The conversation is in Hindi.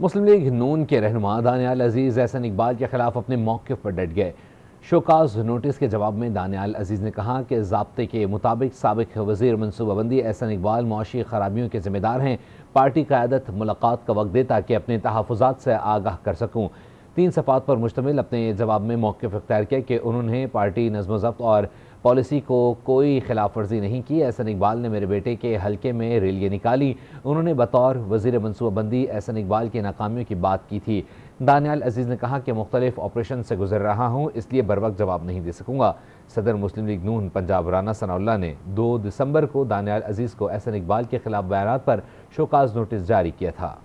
मुस्लिम लीग नून के रहनुमा दानियाल अजीज़ एहसन इकबाल के खिलाफ अपने मौक़ पर डट गए शोकाज नोटिस के जवाब में दानियाल अजीज़ ने कहा कि जबते के मुताबिक सबक वजीर मनसूबाबंदी एहसन इकबाल मुशी खराबियों के जिम्मेदार हैं पार्टी क्यादत मुलाकात का वक्त दे ताकि अपने तहफ़ात से आगाह कर सकूँ तीन सफात पर मुश्तमिल अपने जवाब में मौक़ अख्तियार किया कि उन्होंने पार्टी नजम जब्त और पॉलिसी को कोई खिलाफ वर्जी नहीं की एहसन इकबाल ने मेरे बेटे के हलके में रैलियाँ निकाली उन्होंने बतौर वजीर मनसूबाबंदी एहसन इकबाल की नाकामियों की बात की थी दानियाल अजीज़ ने कहा कि मुख्तलिफ ऑपरेशन से गुजर रहा हूँ इसलिए बर वक्त जवाब नहीं दे सकूँगा सदर मुस्लिम लीग नून पंजाब राना सनाउल्ला ने दो दिसंबर को दानियाल अजीज़ को एहसन इकबाल के खिलाफ बयान पर शोकाज नोटिस जारी किया था